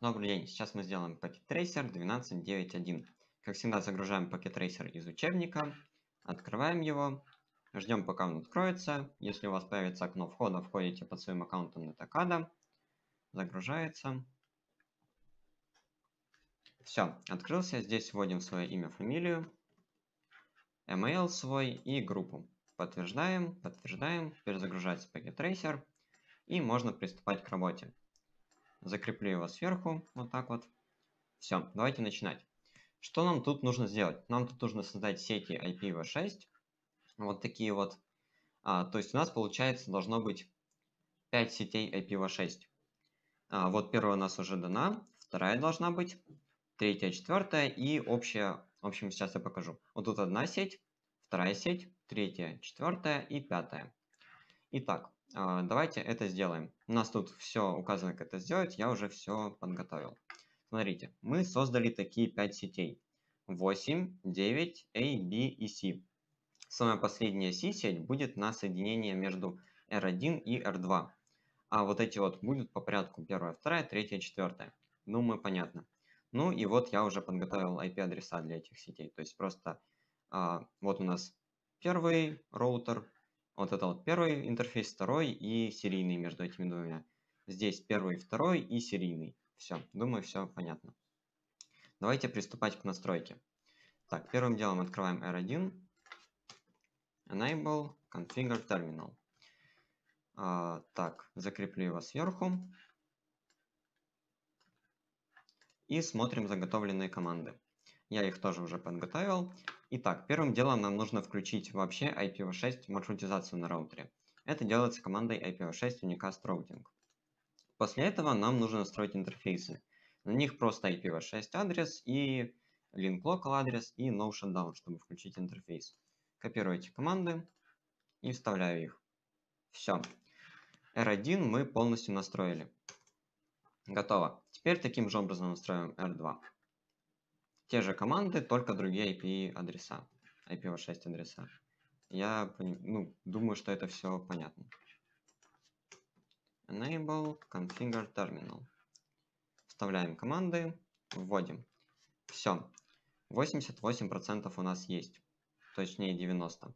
Добрый день, сейчас мы сделаем Packet Tracer 12.9.1. Как всегда загружаем Packet Tracer из учебника, открываем его, ждем пока он откроется. Если у вас появится окно входа, входите под своим аккаунтом NetAcad. загружается. Все, открылся, здесь вводим свое имя, фамилию, email свой и группу. Подтверждаем, подтверждаем, перезагружается Packet Tracer и можно приступать к работе закреплю его сверху, вот так вот. Все, давайте начинать. Что нам тут нужно сделать? Нам тут нужно создать сети IPv6, вот такие вот. А, то есть у нас получается должно быть 5 сетей IPv6. А, вот первая у нас уже дана, вторая должна быть, третья, четвертая и общая. В общем, сейчас я покажу. Вот тут одна сеть, вторая сеть, третья, четвертая и пятая. Итак, а, давайте это сделаем. У нас тут все указано, как это сделать. Я уже все подготовил. Смотрите, мы создали такие 5 сетей. 8, 9, A, B и C. Самая последняя C-сеть будет на соединение между R1 и R2. А вот эти вот будут по порядку. Первая, вторая, третья, четвертая. Ну, мы понятно. Ну и вот я уже подготовил IP-адреса для этих сетей. То есть просто а, вот у нас первый роутер, вот это вот первый интерфейс, второй и серийный между этими двумя. Здесь первый, второй и серийный. Все, думаю, все понятно. Давайте приступать к настройке. Так, первым делом открываем R1. Enable Configure Terminal. А, так, закреплю его сверху. И смотрим заготовленные команды. Я их тоже уже подготовил. Итак, первым делом нам нужно включить вообще IPv6 маршрутизацию на роутере. Это делается командой IPv6 Unicast Routing. После этого нам нужно настроить интерфейсы. На них просто IPv6 адрес и link local адрес и no shutdown, чтобы включить интерфейс. Копирую эти команды и вставляю их. Все. R1 мы полностью настроили. Готово. Теперь таким же образом настроим R2 те же команды, только другие IP-адреса, IPv6 адреса. Я ну, думаю, что это все понятно. Enable configure terminal. Вставляем команды, вводим. Все. 88% у нас есть. Точнее 90%.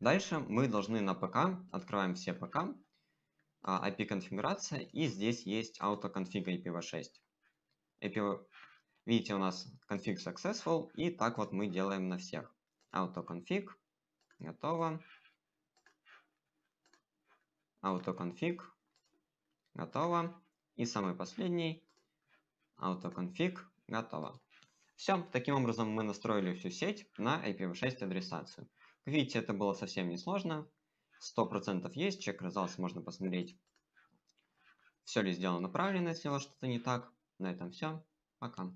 Дальше мы должны на ПК, открываем все ПК, IP-конфигурация, а, и здесь есть AutoConfig IPv6. IP, Видите, у нас config successful, и так вот мы делаем на всех. AutoConfig, готово. AutoConfig, готово. И самый последний, AutoConfig, готово. Все, таким образом мы настроили всю сеть на IPv6 адресацию. Как видите, это было совсем несложно. 100% есть, чек results можно посмотреть, все ли сделано правильно, если у вас что-то не так. На этом все. Пока.